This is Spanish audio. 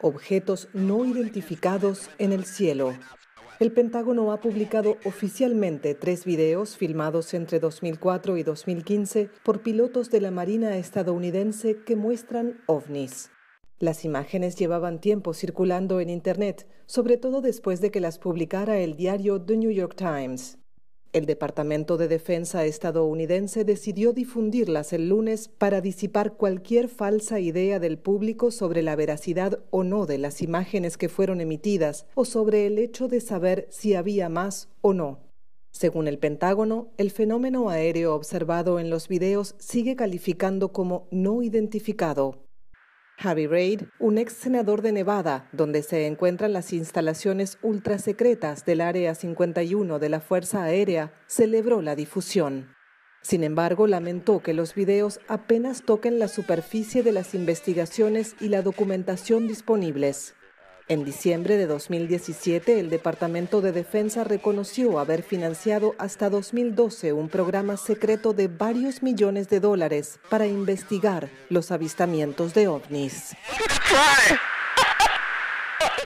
Objetos no identificados en el cielo. El Pentágono ha publicado oficialmente tres videos filmados entre 2004 y 2015 por pilotos de la Marina estadounidense que muestran ovnis. Las imágenes llevaban tiempo circulando en Internet, sobre todo después de que las publicara el diario The New York Times. El Departamento de Defensa estadounidense decidió difundirlas el lunes para disipar cualquier falsa idea del público sobre la veracidad o no de las imágenes que fueron emitidas o sobre el hecho de saber si había más o no. Según el Pentágono, el fenómeno aéreo observado en los videos sigue calificando como no identificado. Javi Reid, un ex senador de Nevada, donde se encuentran las instalaciones ultrasecretas del Área 51 de la Fuerza Aérea, celebró la difusión. Sin embargo, lamentó que los videos apenas toquen la superficie de las investigaciones y la documentación disponibles. En diciembre de 2017, el Departamento de Defensa reconoció haber financiado hasta 2012 un programa secreto de varios millones de dólares para investigar los avistamientos de ovnis.